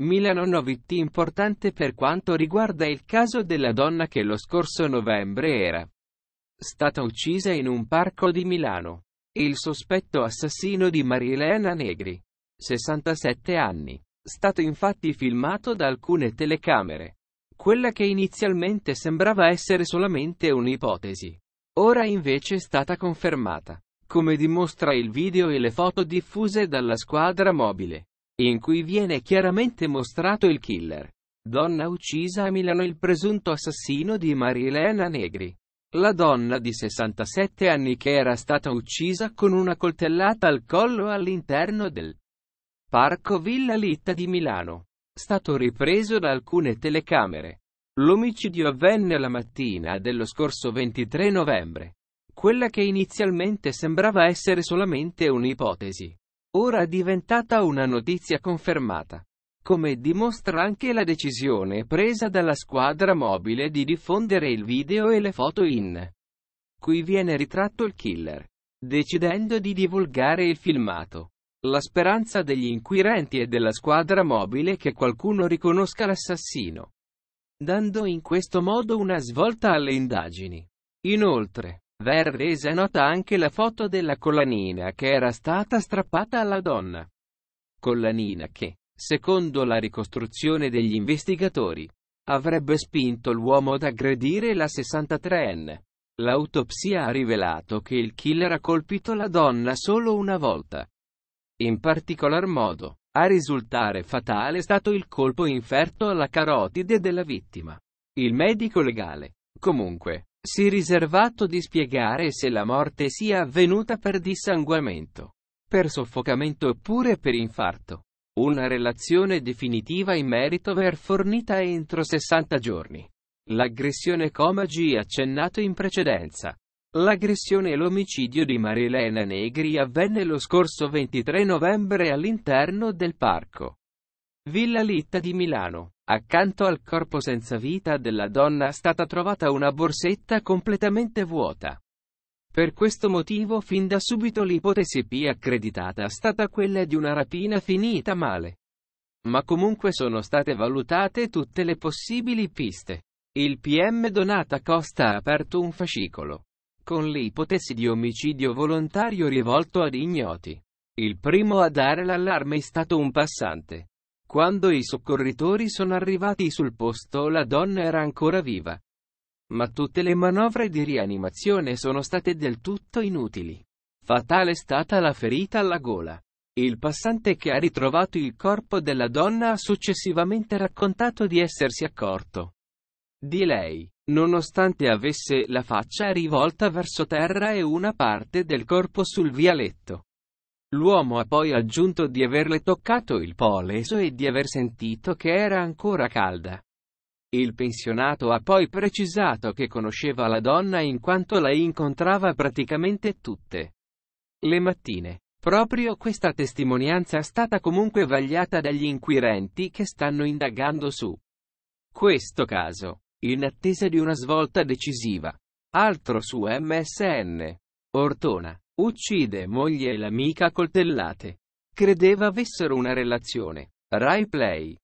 Milano 9 T importante per quanto riguarda il caso della donna che lo scorso novembre era stata uccisa in un parco di Milano. Il sospetto assassino di Marilena Negri, 67 anni, stato infatti filmato da alcune telecamere. Quella che inizialmente sembrava essere solamente un'ipotesi, ora invece è stata confermata, come dimostra il video e le foto diffuse dalla squadra mobile in cui viene chiaramente mostrato il killer. Donna uccisa a Milano il presunto assassino di Marilena Negri. La donna di 67 anni che era stata uccisa con una coltellata al collo all'interno del Parco Villa Litta di Milano. Stato ripreso da alcune telecamere. L'omicidio avvenne la mattina dello scorso 23 novembre. Quella che inizialmente sembrava essere solamente un'ipotesi ora diventata una notizia confermata. Come dimostra anche la decisione presa dalla squadra mobile di diffondere il video e le foto in cui viene ritratto il killer, decidendo di divulgare il filmato. La speranza degli inquirenti e della squadra mobile è che qualcuno riconosca l'assassino, dando in questo modo una svolta alle indagini. Inoltre, Ver resa nota anche la foto della collanina che era stata strappata alla donna. Collanina che, secondo la ricostruzione degli investigatori, avrebbe spinto l'uomo ad aggredire la 63enne. L'autopsia ha rivelato che il killer ha colpito la donna solo una volta. In particolar modo, a risultare fatale è stato il colpo inferto alla carotide della vittima. Il medico legale, comunque, si riservato di spiegare se la morte sia avvenuta per dissanguamento, per soffocamento oppure per infarto. Una relazione definitiva in merito ver fornita entro 60 giorni. L'aggressione Comagi accennato in precedenza. L'aggressione e l'omicidio di Marilena Negri avvenne lo scorso 23 novembre all'interno del parco Villa Litta di Milano. Accanto al corpo senza vita della donna è stata trovata una borsetta completamente vuota. Per questo motivo fin da subito l'ipotesi più accreditata è stata quella di una rapina finita male. Ma comunque sono state valutate tutte le possibili piste. Il PM Donata Costa ha aperto un fascicolo. Con l'ipotesi di omicidio volontario rivolto ad ignoti. Il primo a dare l'allarme è stato un passante. Quando i soccorritori sono arrivati sul posto la donna era ancora viva. Ma tutte le manovre di rianimazione sono state del tutto inutili. Fatale è stata la ferita alla gola. Il passante che ha ritrovato il corpo della donna ha successivamente raccontato di essersi accorto di lei, nonostante avesse la faccia rivolta verso terra e una parte del corpo sul vialetto. L'uomo ha poi aggiunto di averle toccato il polso e di aver sentito che era ancora calda. Il pensionato ha poi precisato che conosceva la donna in quanto la incontrava praticamente tutte le mattine. Proprio questa testimonianza è stata comunque vagliata dagli inquirenti che stanno indagando su questo caso, in attesa di una svolta decisiva. Altro su MSN. Ortona. Uccide moglie e l'amica coltellate. Credeva avessero una relazione. Rai Play.